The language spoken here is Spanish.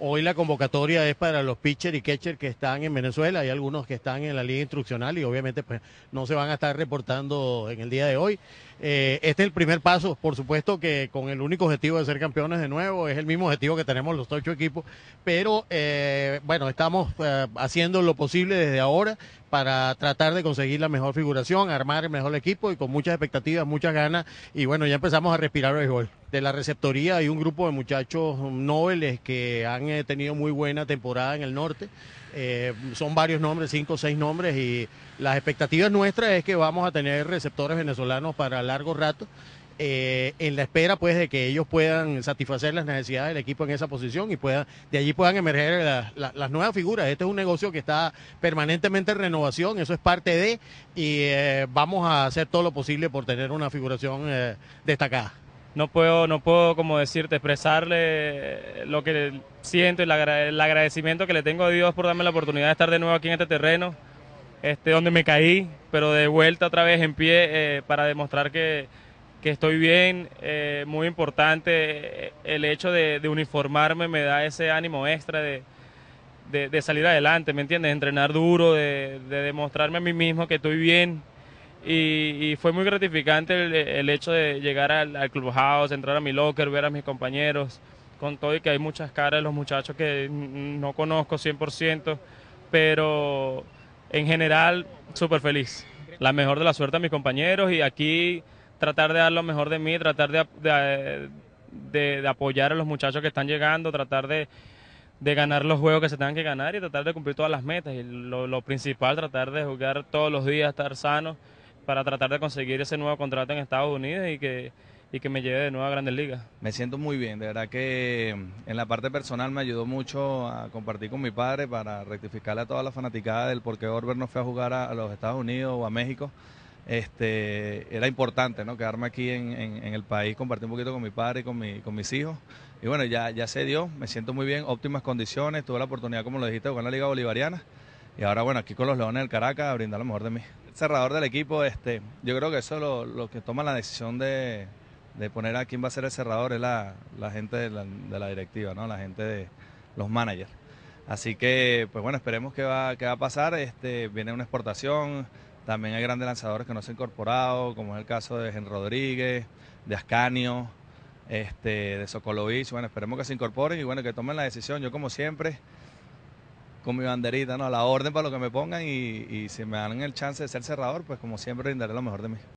Hoy la convocatoria es para los pitchers y catchers que están en Venezuela. Hay algunos que están en la liga instruccional y obviamente pues, no se van a estar reportando en el día de hoy. Eh, este es el primer paso, por supuesto que con el único objetivo de ser campeones de nuevo, es el mismo objetivo que tenemos los ocho equipos, pero eh, bueno, estamos eh, haciendo lo posible desde ahora para tratar de conseguir la mejor figuración, armar el mejor equipo y con muchas expectativas, muchas ganas. Y bueno, ya empezamos a respirar el gol. De la receptoría hay un grupo de muchachos nobles que han eh, tenido muy buena temporada en el norte. Eh, son varios nombres, cinco o seis nombres, y las expectativas nuestras es que vamos a tener receptores venezolanos para largo rato eh, en la espera pues de que ellos puedan satisfacer las necesidades del equipo en esa posición y puedan, de allí puedan emerger las nuevas figuras. Este es un negocio que está permanentemente en renovación, eso es parte de, y eh, vamos a hacer todo lo posible por tener una figuración eh, destacada. No puedo, no puedo, como decirte, expresarle lo que siento y el, agradecimiento que le tengo a Dios por darme la oportunidad de estar de nuevo aquí en este terreno, este, donde me caí, pero de vuelta otra vez en pie para demostrar que que estoy bien, eh, muy importante. Eh, el hecho de, uniformarme me da ese ánimo extra de, de, salir adelante, ¿me entiendes? entrenar duro, de, demostrarme a mí mismo que estoy bien. Y, fue muy gratificante el, hecho de llegar al, al, clubhouse, entrar a mi locker, ver a mis compañeros, con todo y que hay muchas caras de los muchachos que no conozco 100%, pero en general súper feliz. La mejor de la suerte a mis compañeros y aquí tratar de dar lo mejor de mí, tratar de, eh, apoyar a los muchachos que están llegando, tratar de, ganar los juegos que se tengan que ganar y tratar de cumplir todas las metas. Y lo, principal, tratar de jugar todos los días, estar sano, para tratar de conseguir ese nuevo contrato en Estados Unidos y que y que me lleve de nuevo a Grandes Ligas. Me siento muy bien, de verdad que mm, en la parte personal me ayudó mucho a compartir con mi padre para rectificarle a toda la fanaticada del por qué Orber no fue a jugar a los Estados Unidos o a México este, era importante ¿no? quedarme aquí en, el país, compartir un poquito con mi padre y con, mis hijos. Y bueno, ya, ya se dio, me siento muy bien, óptimas condiciones, tuve la oportunidad, como lo dijiste, de jugar en la Liga Bolivariana. Y ahora, bueno, aquí con los Leones del Caracas, a brindar lo mejor de mí. cerrador del equipo, este, yo creo que eso lo, que toma la decisión de, poner a quién va a ser el cerrador, es la, gente de la, directiva, ¿no? la gente de los managers. Así que, pues bueno, esperemos qué va, va a pasar. Este, viene una exportación, también hay grandes lanzadores que no se han incorporado, como es el caso de Gen Rodríguez, de Ascanio, este, de Sokolovich. Bueno, esperemos que se incorporen y bueno, que tomen la decisión. Yo como siempre, con mi banderita, ¿no? A la orden para lo que me pongan y, y si me dan el chance de ser cerrador, pues como siempre brindaré lo mejor de mí.